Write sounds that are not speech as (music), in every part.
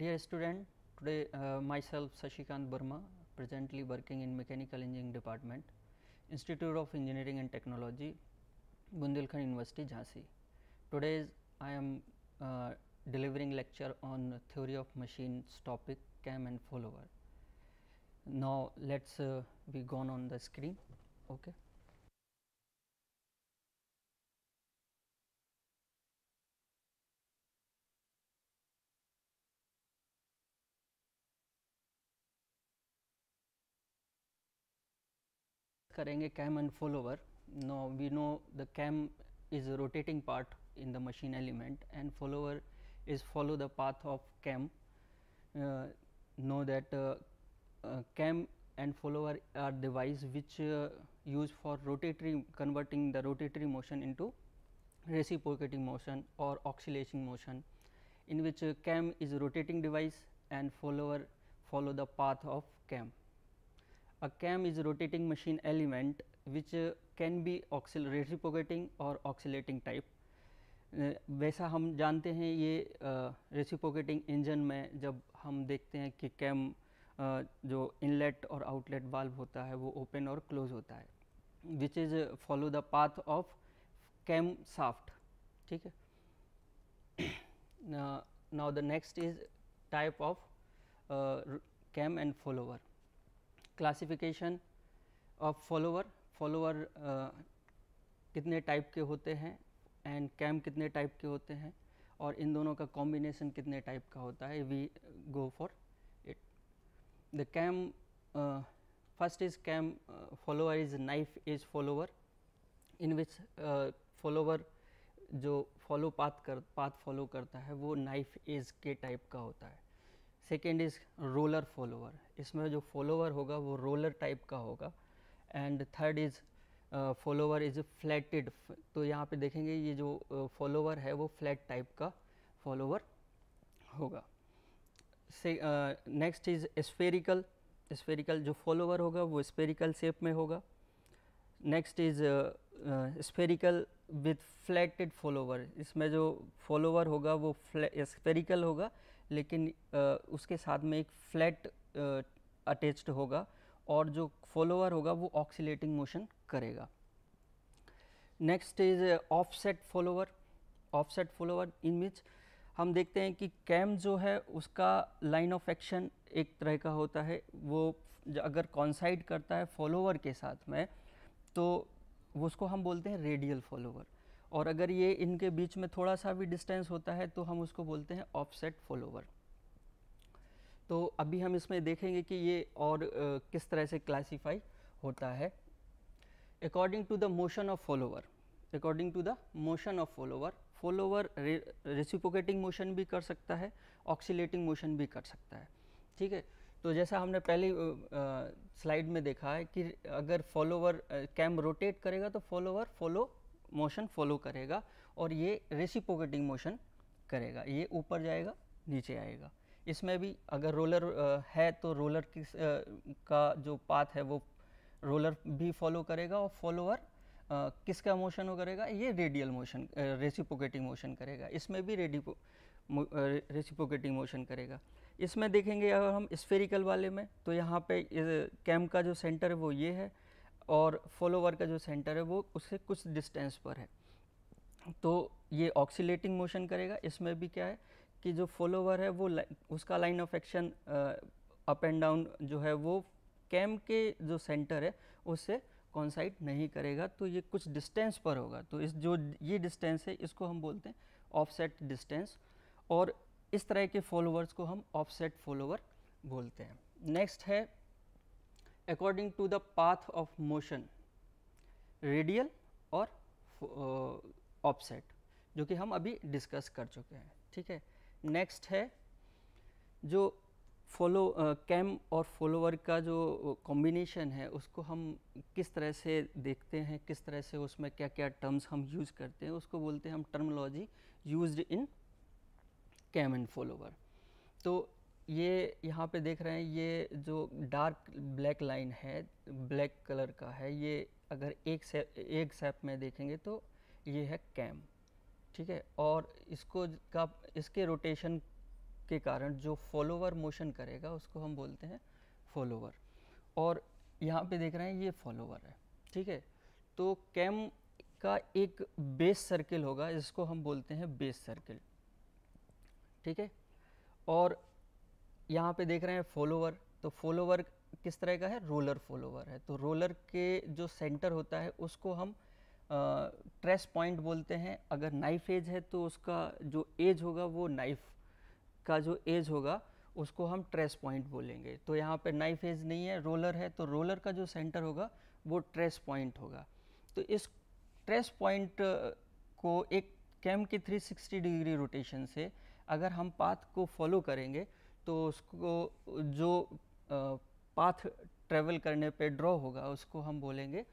Dear student, today uh, myself Sashikant Burma presently working in Mechanical Engineering Department, Institute of Engineering and Technology, Bundelkhand University, Jhansi. Today I am uh, delivering lecture on theory of machines topic cam and follower. Now let's uh, be gone on the screen. Okay. Now we know the cam is rotating part in the machine element and follower is follow the path of cam. Uh, know that uh, uh, cam and follower are device which uh, used for rotatory converting the rotatory motion into reciprocating motion or oscillating motion in which cam is rotating device and follower follow the path of cam. a cam is a rotating machine element which uh, can be reciprocating or oscillating type. Uh, वैसा हम जानते हैं ये रेसिपोकेटिंग uh, engine में जब हम देखते हैं कि कैम uh, जो इनलेट और आउटलेट वाल्व होता है वो ओपन और क्लोज होता है which is follow the path of cam shaft ठीक है now the next is type of cam and follower classification of follower follower कितने टाइप के होते हैं एंड कैम कितने टाइप के होते हैं और इन दोनों का कॉम्बिनेशन कितने टाइप का होता है we go for it the cam first is cam follower is knife is follower in which follower जो फॉलो पाथ कर पाथ फॉलो करता है वो नाइफ इज़ के टाइप का होता है सेकेंड इज़ रोलर फॉलोवर इसमें जो फॉलोवर होगा वो रोलर टाइप का होगा and third is follower is flatted तो यहाँ पे देखेंगे ये जो फॉलोवर uh, है वो फ्लैट टाइप का फॉलोवर होगा नेक्स्ट इज स्फेरिकल स्फेरिकल जो फॉलोवर होगा वो स्फेरिकल शेप में होगा next is spherical with flatted follower इसमें जो फॉलोवर होगा वो स्फेरिकल होगा लेकिन आ, उसके साथ में एक फ्लैट अटैच्ड होगा और जो फॉलोअर होगा वो ऑक्सीटिंग मोशन करेगा next is offset follower offset follower in which हम देखते हैं कि कैम जो है उसका लाइन ऑफ एक्शन एक तरह का होता है वो अगर कॉन्साइड करता है फॉलोअर के साथ में तो उसको हम बोलते हैं रेडियल फॉलोअर और अगर ये इनके बीच में थोड़ा सा भी डिस्टेंस होता है तो हम उसको बोलते हैं ऑफसेट फॉलोवर तो अभी हम इसमें देखेंगे कि ये और आ, किस तरह से क्लासीफाई होता है according to the motion of follower according to the motion of follower follower reciprocating motion भी कर सकता है ऑक्सीटिंग मोशन भी कर सकता है ठीक है तो जैसा हमने पहले स्लाइड में देखा है कि अगर फॉलोवर कैम रोटेट करेगा तो फॉलोवर फॉलो मोशन फॉलो करेगा और ये रेसिपोकेटिंग मोशन करेगा ये ऊपर जाएगा नीचे आएगा इसमें भी अगर रोलर है तो रोलर की का जो पाथ है वो रोलर भी फॉलो करेगा और फॉलोअर किसका मोशन वो करेगा ये रेडियल मोशन रेसिपोकेटिंग मोशन करेगा इसमें भी रेडियो रेसिपोकेटिंग मोशन करेगा इसमें देखेंगे अगर हम स्फेरिकल वाले में तो यहाँ पे कैम का जो सेंटर है वो ये है और फॉलोवर का जो सेंटर है वो उससे कुछ डिस्टेंस पर है तो ये ऑक्सीटिंग मोशन करेगा इसमें भी क्या है कि जो फॉलोवर है वो उसका line of action up and down जो है वो कैम के जो सेंटर है उससे कॉन्साइट नहीं करेगा तो ये कुछ डिस्टेंस पर होगा तो इस जो ये डिस्टेंस है इसको हम बोलते हैं ऑफसेट डिस्टेंस और इस तरह के फॉलोवर्स को हम ऑफसेट फॉलोवर बोलते हैं नेक्स्ट है according to the path of motion radial और ऑपसेट uh, जो कि हम अभी डिस्कस कर चुके हैं ठीक है नेक्स्ट है जो फॉलो कैम uh, और फॉलोवर का जो कॉम्बिनेशन है उसको हम किस तरह से देखते हैं किस तरह से उसमें क्या क्या टर्म्स हम यूज़ करते हैं उसको बोलते हैं हम terminology use in cam and follower तो ये यहाँ पे देख रहे हैं ये जो डार्क ब्लैक लाइन है ब्लैक कलर का है ये अगर एक से एक सेप में देखेंगे तो ये है कैम ठीक है और इसको का इसके रोटेशन के कारण जो फॉलोवर मोशन करेगा उसको हम बोलते हैं फॉलोवर और यहाँ पे देख रहे हैं ये फॉलोवर है ठीक है तो कैम का एक बेस सर्किल होगा इसको हम बोलते हैं बेस सर्किल ठीक है और यहाँ पे देख रहे हैं फॉलोवर तो फॉलोवर किस तरह का है रोलर फॉलोवर है तो रोलर के जो सेंटर होता है उसको हम ट्रेस पॉइंट बोलते हैं अगर नाइफ एज है तो उसका जो एज होगा वो नाइफ का जो एज होगा उसको हम ट्रेस पॉइंट बोलेंगे तो यहाँ पे नाइफ एज नहीं है रोलर है तो रोलर का जो सेंटर होगा वो ट्रेस पॉइंट होगा तो इस ट्रेस पॉइंट को एक कैम के 360 डिग्री रोटेशन से अगर हम पाथ को फॉलो करेंगे तो उसको जो पाथ ट्रेवल करने पे ड्रॉ होगा उसको हम बोलेंगे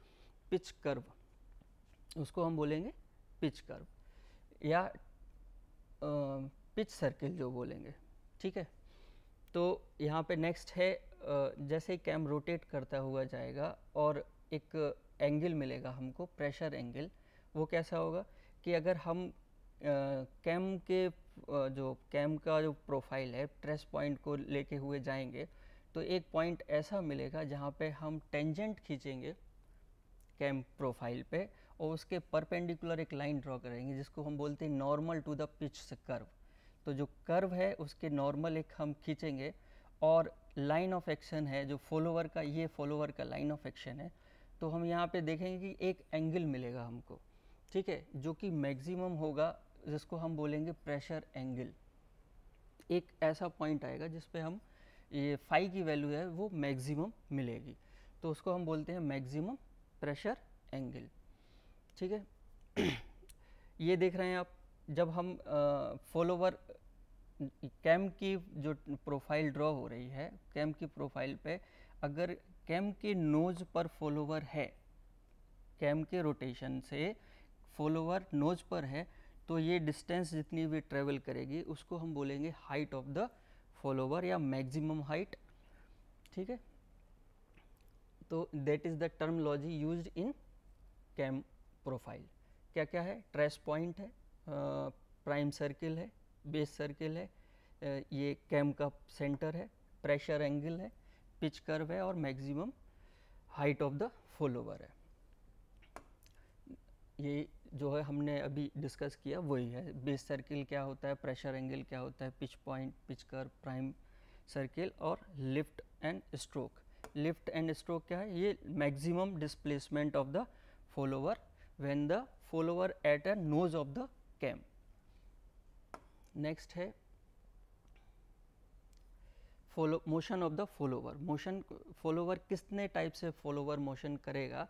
पिच कर्व उसको हम बोलेंगे पिच कर्व या पिच सर्किल जो बोलेंगे ठीक है तो यहाँ पे नेक्स्ट है जैसे ही कैम रोटेट करता हुआ जाएगा और एक एंगल मिलेगा हमको प्रेशर एंगल वो कैसा होगा कि अगर हम कैम के जो कैम का जो प्रोफाइल है ट्रेस पॉइंट को लेके हुए जाएंगे तो एक पॉइंट ऐसा मिलेगा जहाँ पे हम टेंजेंट खींचेंगे कैम प्रोफाइल पे और उसके परपेंडिकुलर एक लाइन ड्रॉ करेंगे जिसको हम बोलते हैं normal to the pitch curve तो जो कर्व है उसके नॉर्मल एक हम खींचेंगे और लाइन ऑफ एक्शन है जो फॉलोवर का ये फॉलोवर का लाइन ऑफ एक्शन है तो हम यहाँ पे देखेंगे कि एक एंगल मिलेगा हमको ठीक है जो कि मैक्सिमम होगा जिसको हम बोलेंगे प्रेशर एंगल एक ऐसा पॉइंट आएगा जिस पे हम ये फाई की वैल्यू है वो मैक्सिमम मिलेगी तो उसको हम बोलते हैं मैक्सिमम प्रेशर एंगल ठीक है (clears throat) ये देख रहे हैं आप जब हम फॉलोवर कैम की जो प्रोफाइल ड्रॉ हो रही है कैम की प्रोफाइल पे अगर कैम के नोज पर फॉलोवर है कैम के रोटेशन से फॉलोवर नोज पर है तो ये डिस्टेंस जितनी भी ट्रेवल करेगी उसको हम बोलेंगे हाइट ऑफ द फॉलोवर या मैक्सिमम हाइट ठीक है तो that is the terminology use in cam profile क्या क्या है ट्रेस पॉइंट है प्राइम सर्किल है बेस सर्किल है आ, ये कैम का सेंटर है प्रेशर एंगल है पिच कर्व है और maximum height of the follower है ये जो है हमने अभी डिस्कस किया वही है बेस सर्किल क्या होता है प्रेशर एंगल क्या होता है पिच पॉइंट पिच कर प्राइम सर्किल और lift and stroke lift and stroke क्या है ये maximum displacement of the follower when the follower at a nose of the cam next है follow motion of the follower motion follower किसने type से follower motion करेगा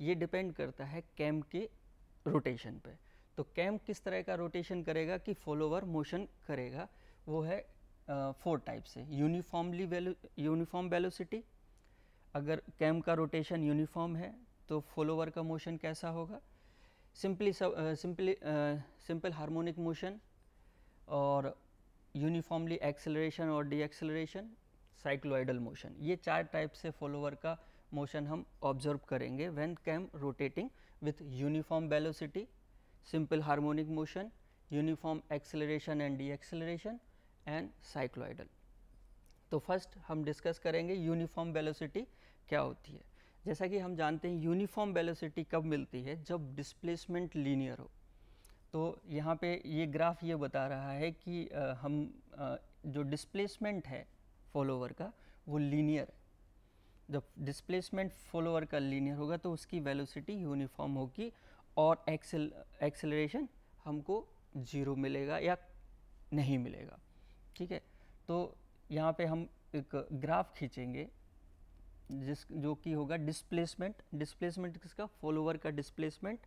ये depend करता है कैम के रोटेशन पे तो कैम किस तरह का रोटेशन करेगा कि फॉलोवर मोशन करेगा वो है फोर टाइप से यूनिफॉर्मली यूनिफॉर्म वेलोसिटी अगर कैम का रोटेशन यूनिफॉर्म है तो फॉलोवर का मोशन कैसा होगा simply simply simple harmonic motion और यूनिफॉर्मली एक्सेलरेशन और डी एक्सेलरेशन साइक्लोइडल मोशन ये चार टाइप से फॉलोवर का मोशन हम ऑब्जर्व करेंगे when cam rotating with uniform velocity, simple harmonic motion, uniform acceleration and deacceleration and cycloidal. तो फर्स्ट हम डिस्कस करेंगे यूनिफॉर्म वेलोसिटी क्या होती है जैसा कि हम जानते हैं यूनिफॉर्म वेलोसिटी कब मिलती है जब डिस्प्लेसमेंट लीनियर हो तो यहाँ पे ये ग्राफ ये बता रहा है कि आ, हम आ, जो डिस्प्लेसमेंट है फॉलोवर का वो लीनियर है जब डिस्प्लेसमेंट फॉलोअर का लीनियर होगा तो उसकी वेलोसिटी यूनिफॉर्म होगी और एक्सेल एक्सेलरेशन हमको ज़ीरो मिलेगा या नहीं मिलेगा ठीक है तो यहाँ पे हम एक ग्राफ खींचेंगे जिस जो कि होगा डिस्प्लेसमेंट डिस्प्लेसमेंट किसका फॉलोअर का displacement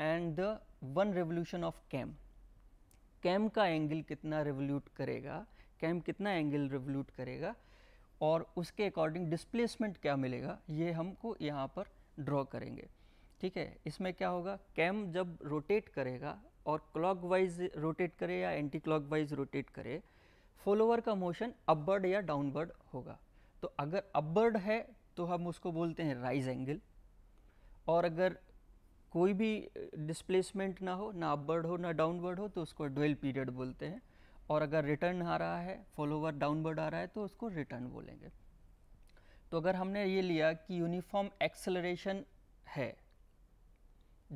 and the one revolution of cam cam का एंगल कितना रेवोल्यूट करेगा कैम कितना एंगल रेवोल्यूट करेगा और उसके अकॉर्डिंग डिस्प्लेसमेंट क्या मिलेगा ये हमको यहाँ पर ड्रॉ करेंगे ठीक है इसमें क्या होगा कैम जब रोटेट करेगा और क्लॉकवाइज रोटेट करे या एंटी क्लॉकवाइज रोटेट करे फॉलोवर का मोशन अपबर्ड या डाउनवर्ड होगा तो अगर अपबर्ड है तो हम उसको बोलते हैं राइज एंगल और अगर कोई भी डिस्प्लेसमेंट ना हो ना अपबर्ड हो ना डाउनवर्ड हो तो उसको ड्वेल पीरियड बोलते हैं और अगर रिटर्न आ रहा है फॉलोवर डाउनवर्ड आ रहा है तो उसको रिटर्न बोलेंगे तो अगर हमने ये लिया कि यूनिफॉर्म एक्सेलरेशन है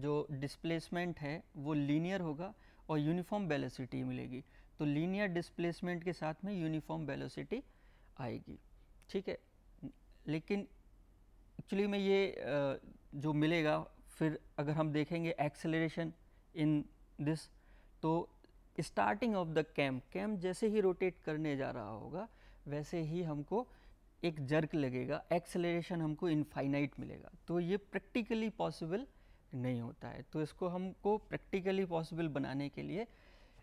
जो डिस्प्लेसमेंट है वो लीनियर होगा और यूनिफॉर्म वेलोसिटी मिलेगी तो लीनियर डिस्प्लेसमेंट के साथ में यूनिफॉर्म वेलोसिटी आएगी ठीक है लेकिन एक्चुअली में ये जो मिलेगा फिर अगर हम देखेंगे एक्सेलरेशन इन दिस तो starting of the cam cam जैसे ही रोटेट करने जा रहा होगा वैसे ही हमको एक जर्क लगेगा एक्सेलरेशन हमको इनफाइनाइट मिलेगा तो ये प्रैक्टिकली पॉसिबल नहीं होता है तो इसको हमको प्रैक्टिकली पॉसिबल बनाने के लिए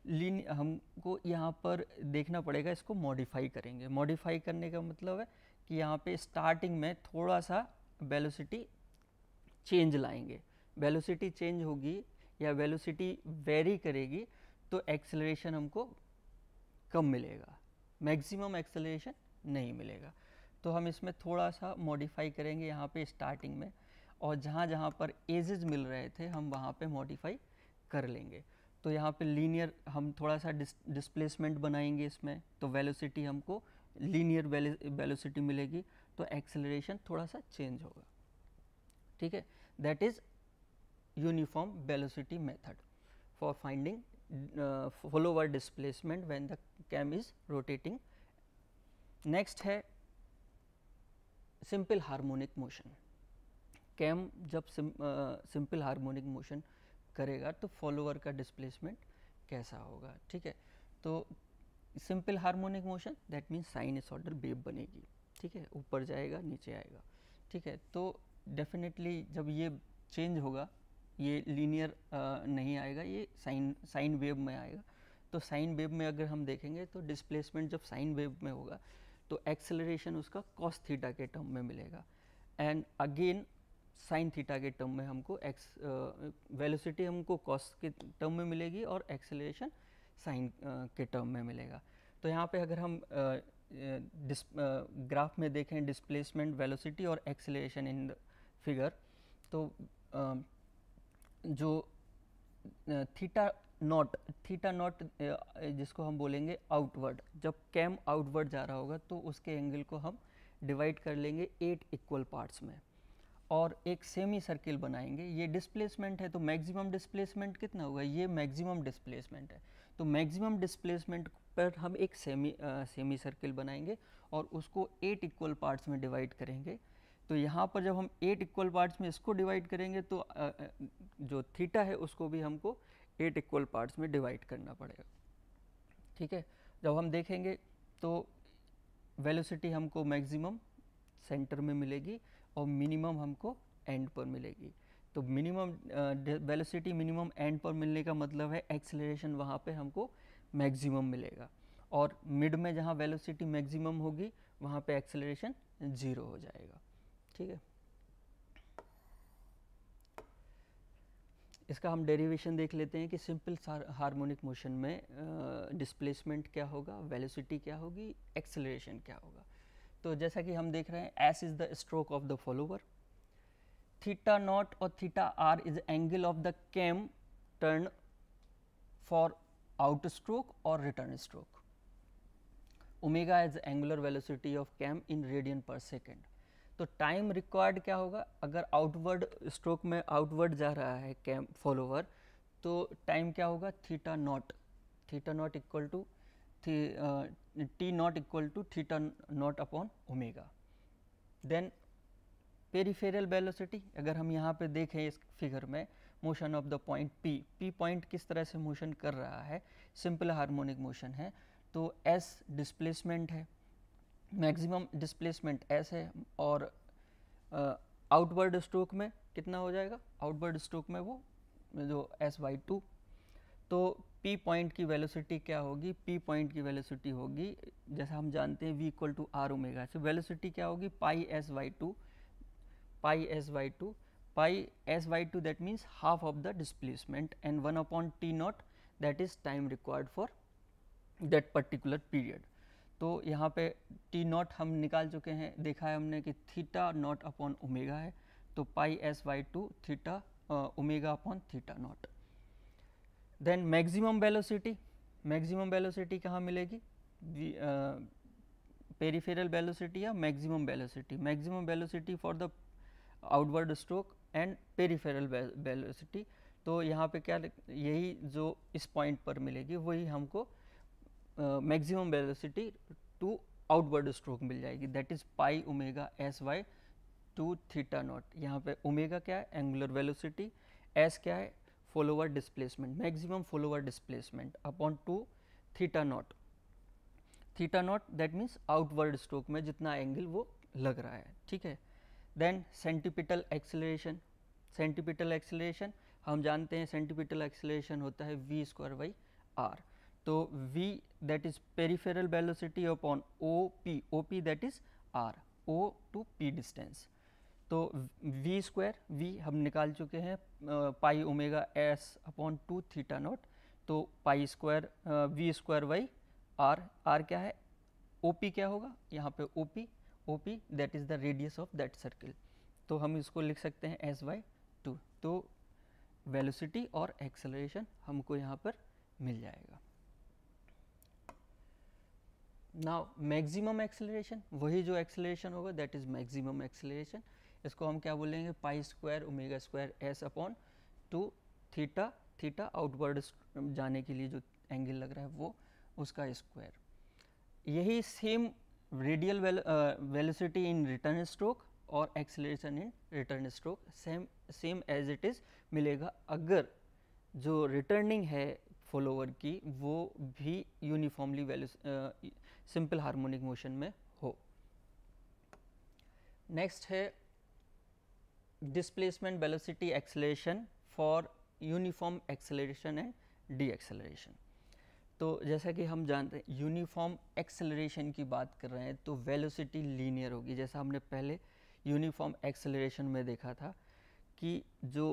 लीन हमको यहाँ पर देखना पड़ेगा इसको मॉडिफाई करेंगे मॉडिफाई करने का मतलब है कि यहाँ पे स्टार्टिंग में थोड़ा सा वेलोसिटी चेंज लाएंगे वेलोसिटी चेंज होगी या वेलोसिटी वेरी करेगी तो एक्सेलरेशन हमको कम मिलेगा मैक्सिमम एक्सेलरेशन नहीं मिलेगा तो हम इसमें थोड़ा सा मॉडिफाई करेंगे यहाँ पे स्टार्टिंग में और जहाँ जहाँ पर एजेज मिल रहे थे हम वहाँ पे मॉडिफाई कर लेंगे तो यहाँ पे लीनियर हम थोड़ा सा डिस, डिस्प्लेसमेंट बनाएंगे इसमें तो वेलोसिटी हमको लीनियर वेलोसिटी मिलेगी तो एक्सेलरेशन थोड़ा सा चेंज होगा ठीक है that is uniform velocity method for finding uh, displacement displacement the cam is rotating next है सिंपल हारमोनिक मोशन कैम जब सिंपल हारमोनिक मोशन करेगा तो फॉलोअर का डिस्प्लेसमेंट कैसा होगा ठीक है तो simple harmonic motion that means sine sinusoidal wave बनेगी ठीक है ऊपर जाएगा नीचे आएगा ठीक है तो डेफिनेटली जब ये चेंज होगा ये लीनियर नहीं आएगा ये साइन साइन वेव में आएगा तो साइन वेव में अगर हम देखेंगे तो डिस्प्लेसमेंट जब साइन वेव में होगा तो एक्सेलरेशन उसका कॉस थीटा के टर्म में मिलेगा एंड अगेन साइन थीटा के टर्म में हमको एक्स वेलोसिटी हमको कॉस के टर्म में मिलेगी और एक्सेलरेशन साइन के टर्म में मिलेगा तो यहाँ पे अगर हम डिस ग्राफ में देखें डिस्प्लेसमेंट वेलोसिटी और एक्सेलरेशन इन द फिगर तो uh, जो थीटा नॉट थीटा नॉट जिसको हम बोलेंगे आउटवर्ड जब कैम आउटवर्ड जा रहा होगा तो उसके एंगल को हम डिवाइड कर लेंगे एट इक्वल पार्ट्स में और एक सेमी सर्किल बनाएंगे ये डिस्प्लेसमेंट है तो मैक्सिमम डिस्प्लेसमेंट कितना होगा ये मैक्सिमम डिस्प्लेसमेंट है तो मैक्सिमम डिस्प्लेसमेंट पर हम एक सेमी सेमी सर्किल बनाएंगे और उसको एट इक्वल पार्ट्स में डिवाइड करेंगे तो यहाँ पर जब हम एट इक्वल पार्ट्स में इसको डिवाइड करेंगे तो जो थीटा है उसको भी हमको एट इक्वल पार्ट्स में डिवाइड करना पड़ेगा ठीक है जब हम देखेंगे तो वेलोसिटी हमको मैक्सिमम सेंटर में मिलेगी और मिनिमम हमको एंड पर मिलेगी तो मिनिमम वेलोसिटी मिनिमम एंड पर मिलने का मतलब है एक्सेलरेशन वहाँ पे हमको मैक्सिमम मिलेगा और मिड में जहाँ वेलोसिटी मैक्सिमम होगी वहाँ पे एक्सेलरेशन ज़ीरो हो जाएगा ठीक है इसका हम डेरिवेशन देख लेते हैं कि सिंपल हार्मोनिक मोशन में डिस्प्लेसमेंट uh, क्या होगा वेलोसिटी क्या होगी एक्सेलरेशन क्या होगा तो जैसा कि हम देख रहे हैं S is the stroke of the follower theta naught और theta R is angle of the cam turn for out stroke और return stroke omega is angular velocity of cam in radian per second तो time required क्या होगा अगर outward stroke में outward जा रहा है कैम फॉलोवर तो टाइम क्या होगा theta naught theta naught equal to T naught equal to theta naught upon omega then peripheral velocity अगर हम यहाँ पे देखें इस फिगर में motion of the point P P point किस तरह से मोशन कर रहा है सिंपल हार्मोनिक मोशन है तो एस डिस्प्लेसमेंट है मैक्सिमम डिस्प्लेसमेंट एस है और आउटवर्ड स्ट्रोक में कितना हो जाएगा आउटवर्ड स्ट्रोक में वो जो एस वाई टू तो पी पॉइंट की वेलोसिटी क्या होगी पी पॉइंट की वेलोसिटी होगी जैसा हम जानते हैं V equal to R omega से वेलोसिटी क्या होगी pi S by two pi S by two pi S by two that means half of the displacement and one upon T naught that is time required for that particular period तो यहाँ पे T not हम निकाल चुके हैं देखा है हमने कि थीटा नॉट अपॉन ओमेगा है तो pi S by two theta omega upon theta naught then maximum velocity maximum velocity कहाँ मिलेगी पेरिफेरल वेलोसिटी या maximum velocity maximum velocity for the outward stroke and peripheral velocity तो यहाँ पे क्या यही जो इस पॉइंट पर मिलेगी वही हमको maximum velocity to outward stroke मिल जाएगी that is pi omega S by two theta naught यहाँ पे ओमेगा क्या है एंगुलर वेलोसिटी एस क्या है follower displacement maximum follower displacement upon two theta naught theta naught that means outward stroke में जितना एंगल वो लग रहा है ठीक है then centripetal acceleration centripetal acceleration हम जानते हैं सेंटिपिटल एक्सलेशन होता है वी स्क्वायर बाई आर तो V that is peripheral velocity upon OP, OP that is R, O to P distance. तो v स्क्वायर v हम निकाल चुके हैं pi omega s upon two theta naught तो pi square v square by r r क्या है op क्या होगा यहाँ पे op op that is the radius of that circle तो हम इसको लिख सकते हैं s वाई टू तो वेलोसिटी और एक्सेलरेशन हमको यहाँ पर मिल जाएगा नाउ मैक्सिमम एक्सेलरेशन वही जो एक्सेलरेशन होगा दैट इज मैक्सिमम एक्सेलरेशन इसको हम क्या बोलेंगे pi square omega square S upon two theta theta outward जाने के लिए जो एंगल लग रहा है वो उसका स्क्वायर यही same radial velocity in return stroke और acceleration in return stroke same same as it is मिलेगा अगर जो रिटर्निंग है फॉलोवर की वो भी यूनिफॉर्मली सिंपल हार्मोनिक मोशन में हो नेक्स्ट है displacement velocity acceleration for uniform acceleration and deceleration तो जैसा कि हम जानते हैं यूनिफॉर्म एक्सेलरेशन की बात कर रहे हैं तो वेलोसिटी लीनियर होगी जैसा हमने पहले यूनिफॉर्म एक्सेलरेशन में देखा था कि जो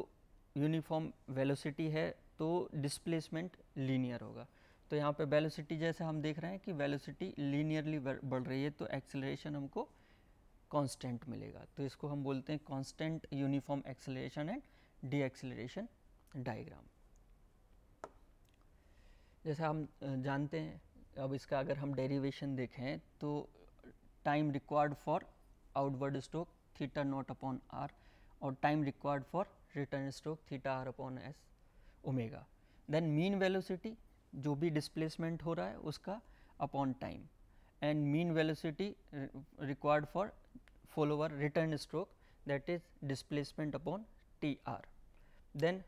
यूनिफॉर्म वेलोसिटी है तो डिस्प्लेसमेंट लीनियर होगा तो यहाँ पे वेलोसिटी जैसे हम देख रहे हैं कि वेलोसिटी लीनियरली बढ़ रही है तो एक्सेलरेशन हमको कांस्टेंट मिलेगा तो इसको हम बोलते हैं constant uniform acceleration and deceleration diagram जैसा हम जानते हैं अब इसका अगर हम डेरिवेशन देखें तो time required for outward stroke theta naught upon R और time required for return stroke theta R upon S omega then mean velocity जो भी डिस्प्लेसमेंट हो रहा है उसका upon time and mean velocity required for follower return stroke that is displacement upon T R then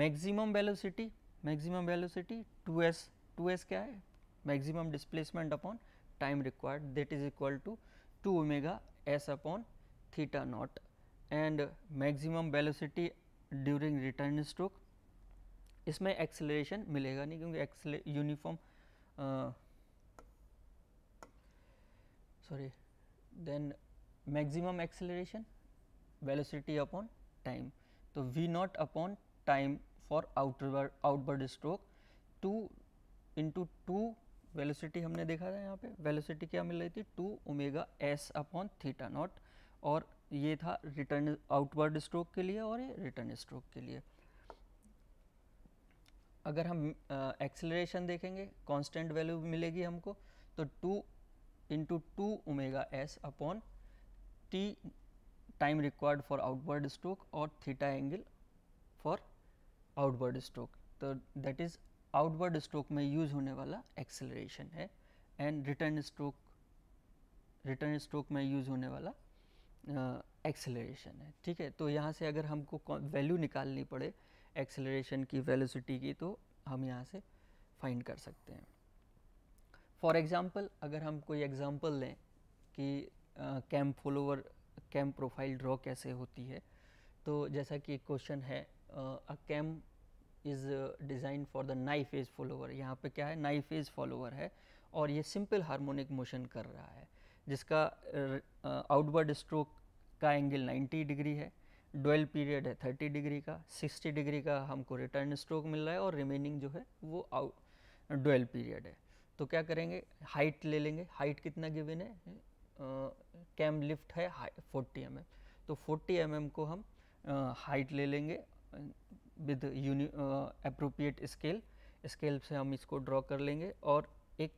maximum velocity maximum velocity two S क्या है maximum displacement upon time required that is equal to two omega S upon theta naught and maximum velocity during return stroke इसमें acceleration मिलेगा नहीं क्योंकि uniform sorry then maximum acceleration velocity upon time तो V naught upon time for outward outward stroke two into two velocity हमने देखा था यहाँ पे वेलोसिटी क्या मिल रही थी two omega S upon theta naught और ये था रिटर्न आउटवर्ड स्ट्रोक के लिए और ये रिटर्न स्ट्रोक के लिए अगर हम एक्सेलरेशन देखेंगे कांस्टेंट वैल्यू मिलेगी हमको तो two into two omega S upon T time required for outward stroke और theta angle for outward stroke तो दैट इज़ आउटवर्ड स्ट्रोक में यूज होने वाला एक्सेलरेशन है and return stroke return stroke में यूज होने वाला एक्सेलरेशन है ठीक है तो यहाँ से अगर हमको वैल्यू निकालनी पड़े एक्सेलरेशन की वेलोसिटी की तो हम यहाँ से फाइंड कर सकते हैं फॉर एग्ज़ाम्पल अगर हम कोई एग्ज़ाम्पल लें कि cam follower cam profile draw कैसे होती है तो जैसा कि क्वेश्चन है a cam is design for the knife edge follower यहाँ पे क्या है नाइफ फेज फॉलोवर है और ये सिंपल हार्मोनिक मोशन कर रहा है जिसका आउटवर्ड स्ट्रोक का एंगल 90 डिग्री है डोयल पीरियड है 30 डिग्री का 60 डिग्री का हमको रिटर्न स्ट्रोक मिल रहा है और रिमेनिंग जो है वो आउट डोयल पीरियड है तो क्या करेंगे हाइट ले लेंगे हाइट कितना गिवन है कैम लिफ्ट है फोर्टी एम mm. तो फोर्टी एम mm को हम हाइट uh, ले लेंगे विद यूनि अप्रोप्रिएट स्केल स्केल से हम इसको ड्रॉ कर लेंगे और एक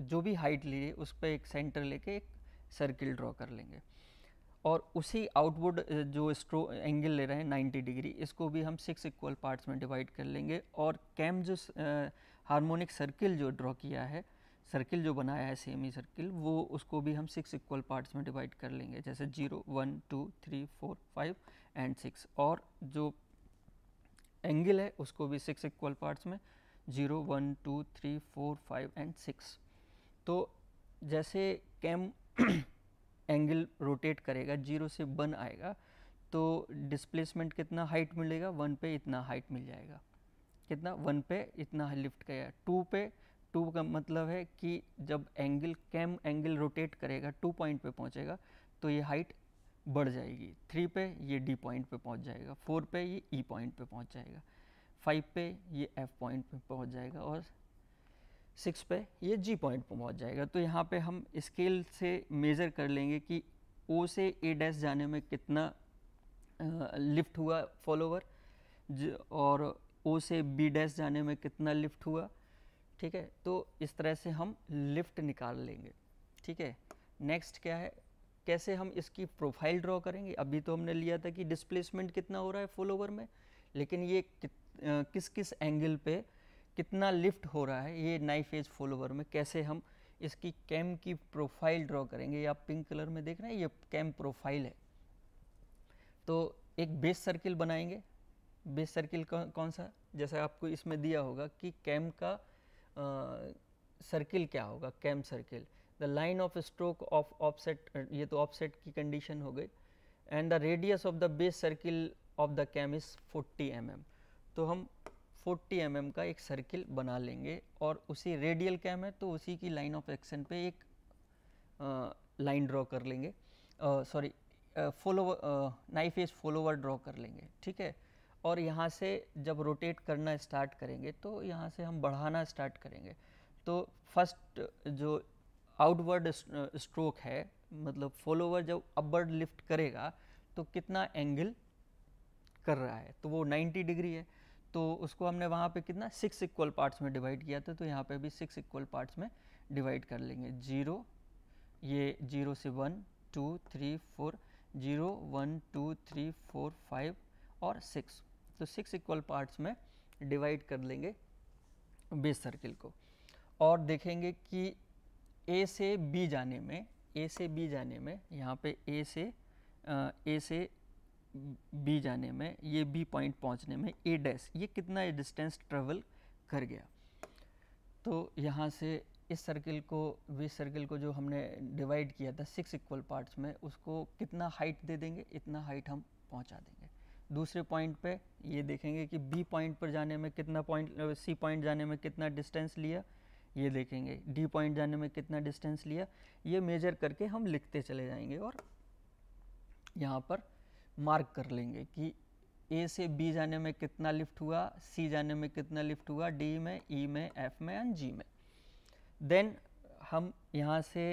जो भी हाइट ली है उस पर एक सेंटर लेके एक सर्किल ड्रॉ कर लेंगे और उसी आउटवर्ड जो स्ट्रो एंगल ले रहे हैं 90 डिग्री इसको भी हम सिक्स इक्वल पार्ट्स में डिवाइड कर लेंगे और कैम जो हार्मोनिक सर्किल जो ड्रॉ किया है सर्किल जो बनाया है सेमी सर्किल वो उसको भी हम सिक्स इक्वल पार्ट्स में डिवाइड कर लेंगे जैसे zero one two three four five and six और जो एंगल है उसको भी सिक्स इक्वल पार्ट्स में zero one two three four five and six तो जैसे कैम एंगल रोटेट करेगा जीरो से वन आएगा तो डिस्प्लेसमेंट कितना हाइट मिलेगा वन पे इतना हाइट मिल जाएगा कितना वन पे इतना लिफ्ट गया टू पे टू का मतलब है कि जब एंगल कैम एंगल रोटेट करेगा टू पॉइंट पे पहुंचेगा तो ये हाइट बढ़ जाएगी थ्री पे ये डी पॉइंट पे पहुंच जाएगा फोर पे ये ई e पॉइंट पे पहुंच जाएगा फाइव पे ये एफ पॉइंट पे पहुंच जाएगा और सिक्स पे ये जी पॉइंट पर पहुँच जाएगा तो यहाँ पे हम स्केल से मेज़र कर लेंगे कि ओ से ए डैश जाने में कितना लिफ्ट हुआ फॉलोवर और ओ से बी डैश जाने में कितना लिफ्ट हुआ ठीक है तो इस तरह से हम लिफ्ट निकाल लेंगे ठीक है नेक्स्ट क्या है कैसे हम इसकी प्रोफाइल ड्रॉ करेंगे अभी तो हमने लिया था कि डिस्प्लेसमेंट कितना हो रहा है फॉलोवर में लेकिन ये कि, आ, किस किस एंगल पे कितना लिफ्ट हो रहा है ये नाइफ एज फॉलोवर में कैसे हम इसकी कैम की प्रोफाइल ड्रॉ करेंगे ये आप पिंक कलर में देख रहे हैं ये कैम प्रोफाइल है तो एक बेस सर्किल बनाएंगे बेस सर्किल कौन, कौन सा जैसा आपको इसमें दिया होगा कि कैम का आ, सर्किल क्या होगा cam circle the line of stroke of offset ये तो ऑफसेट की कंडीशन हो गई and the radius of the base circle of the cam is 40 M mm. तो हम फोर्टी एम mm का एक सर्किल बना लेंगे और उसी रेडियल कैम है तो उसी की लाइन ऑफ एक्शन पे एक लाइन ड्रॉ कर लेंगे sorry follower knife edge follower draw कर लेंगे ठीक है और यहाँ से जब रोटेट करना स्टार्ट करेंगे तो यहाँ से हम बढ़ाना स्टार्ट करेंगे तो फर्स्ट जो आउटवर्ड स्ट्रोक है मतलब फॉलोवर जब अपवर्ड लिफ्ट करेगा तो कितना एंगल कर रहा है तो वो 90 डिग्री है तो उसको हमने वहाँ पे कितना सिक्स इक्वल पार्ट्स में डिवाइड किया था तो यहाँ पे भी सिक्स इक्वल पार्ट्स में डिवाइड कर लेंगे जीरो ये जीरो से one two three four zero one two three four five और सिक्स तो सिक्स इक्वल पार्ट्स में डिवाइड कर लेंगे बेस सर्किल को और देखेंगे कि ए से बी जाने में ए से बी जाने में यहाँ पे ए से ए से बी जाने में ये बी पॉइंट पहुंचने में ए डैस ये कितना डिस्टेंस ट्रेवल कर गया तो यहाँ से इस सर्किल को वे सर्किल को जो हमने डिवाइड किया था सिक्स इक्वल पार्ट्स में उसको कितना हाइट दे देंगे इतना हाइट हम पहुँचा देंगे दूसरे पॉइंट पे ये देखेंगे कि बी पॉइंट पर जाने में कितना पॉइंट सी पॉइंट जाने में कितना डिस्टेंस लिया ये देखेंगे डी पॉइंट जाने में कितना डिस्टेंस लिया ये मेजर करके हम लिखते चले जाएंगे और यहाँ पर मार्क कर लेंगे कि ए से बी जाने में कितना लिफ्ट हुआ सी जाने में कितना लिफ्ट हुआ डी में ई e में एफ में एंड जी में देन हम यहाँ से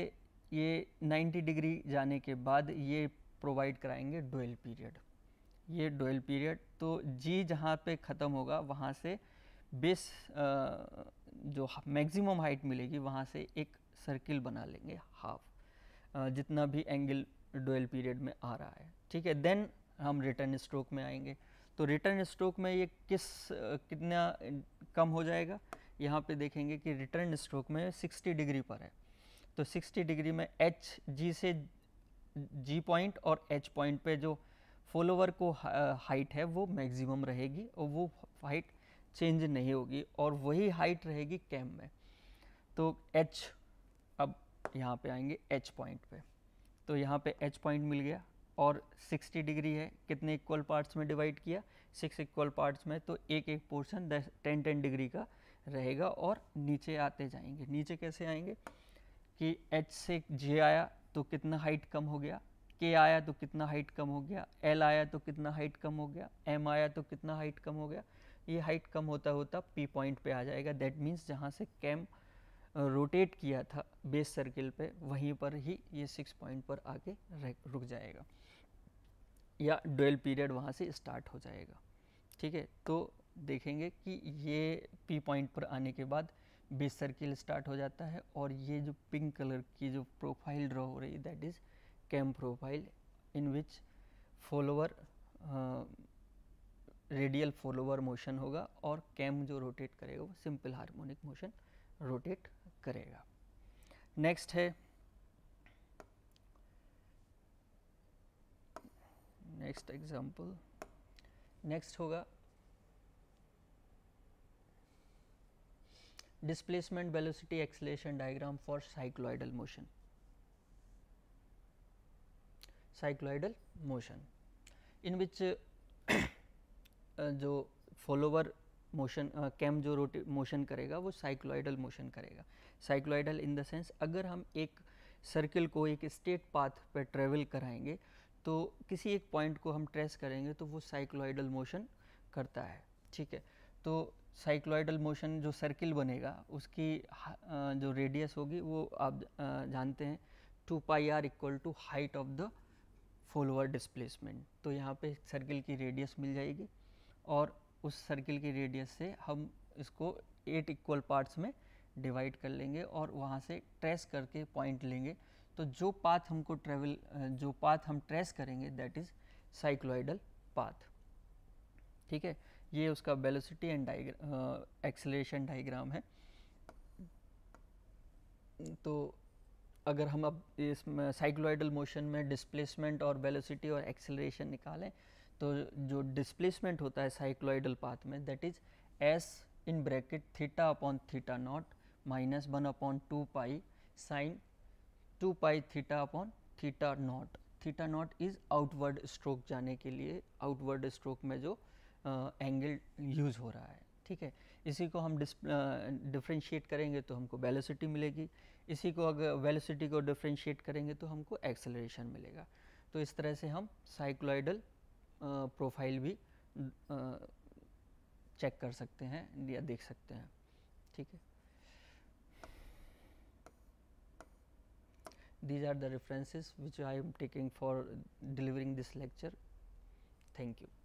ये 90 डिग्री जाने के बाद ये प्रोवाइड कराएंगे डोल पीरियड ये डोल पीरियड तो जी जहाँ पे ख़त्म होगा वहाँ से बेस जो मैक्सिमम हाइट मिलेगी वहाँ से एक सर्किल बना लेंगे हाफ जितना भी एंगल डोल पीरियड में आ रहा है ठीक है देन हम रिटर्न स्ट्रोक में आएंगे तो रिटर्न स्ट्रोक में ये किस कितना कम हो जाएगा यहाँ पे देखेंगे कि रिटर्न स्ट्रोक में 60 डिग्री पर है तो 60 डिग्री में एच जी से जी पॉइंट और एच पॉइंट पे जो फॉलोवर को हाइट uh, है वो मैक्सिमम रहेगी और वो हाइट चेंज नहीं होगी और वही हाइट रहेगी कैम में तो एच अब यहाँ पे आएंगे एच पॉइंट पे तो यहाँ पे एच पॉइंट मिल गया और 60 डिग्री है कितने इक्वल पार्ट्स में डिवाइड किया सिक्स इक्वल पार्ट्स में तो एक एक पोर्शन टेन टेन डिग्री का रहेगा और नीचे आते जाएंगे नीचे कैसे आएंगे कि एच से जे आया तो कितना हाइट कम हो गया के आया तो कितना हाइट कम हो गया एल आया तो कितना हाइट कम हो गया एम आया तो कितना हाइट कम हो गया ये हाइट कम होता होता पी पॉइंट पे आ जाएगा दैट मीन्स जहाँ से कैम रोटेट किया था बेस सर्किल पे वहीं पर ही ये सिक्स पॉइंट पर आके रुक जाएगा या डुअल पीरियड वहाँ से स्टार्ट हो जाएगा ठीक है तो देखेंगे कि ये पी पॉइंट पर आने के बाद बेस सर्किल स्टार्ट हो जाता है और ये जो पिंक कलर की जो प्रोफाइल ड्रॉ हो रही है that is cam profile in which follower radial follower motion होगा और कैम जो रोटेट करेगा वो सिंपल हार्मोनिक मोशन रोटेट करेगा नेक्स्ट है नेक्स्ट एग्जांपल नेक्स्ट होगा displacement velocity acceleration diagram for cycloidal motion cycloidal motion in which जो follower motion cam जो रोटी मोशन करेगा वो साइक्लॉइडल मोशन करेगा साइक्लॉइडल इन द सेंस अगर हम एक सर्किल को एक स्टेट पाथ पर ट्रेवल कराएंगे तो किसी एक पॉइंट को हम ट्रेस करेंगे तो वो साइक्लोइडल मोशन करता है ठीक है तो साइक्लोइडल मोशन जो सर्किल बनेगा उसकी जो रेडियस होगी वो आप जानते हैं two pi R equal to height of the follower displacement तो यहाँ पे सर्किल की रेडियस मिल जाएगी और उस सर्किल की रेडियस से हम इसको एट इक्वल पार्ट्स में डिवाइड कर लेंगे और वहाँ से ट्रेस करके पॉइंट लेंगे तो जो पाथ हमको ट्रेवल जो पाथ हम ट्रेस करेंगे दैट इज साइक्लोइडल पाथ ठीक है ये उसका velocity and diagram acceleration diagram है तो अगर हम अब इसमें साइक्लॉइडल मोशन में डिस्प्लेसमेंट और वेलोसिटी और एक्सेलरेशन निकालें तो जो डिस्प्लेसमेंट होता है साइक्लॉइडल पाथ में that is S in bracket theta upon theta naught minus one upon two pi sine two pi theta upon theta naught theta naught is outward stroke जाने के लिए आउटवर्ड स्ट्रोक में जो angle uh, use हो रहा है ठीक है इसी को हम डिफ्रेंशिएट uh, करेंगे तो हमको वेलोसिटी मिलेगी इसी को अगर वेलोसिटी को डिफ्रेंशिएट करेंगे तो हमको एक्सेलरेशन मिलेगा तो इस तरह से हम साइक्लॉइडल प्रोफाइल uh, भी चेक कर सकते हैं या देख सकते हैं ठीक है These are the references which I am taking for delivering this lecture. Thank you.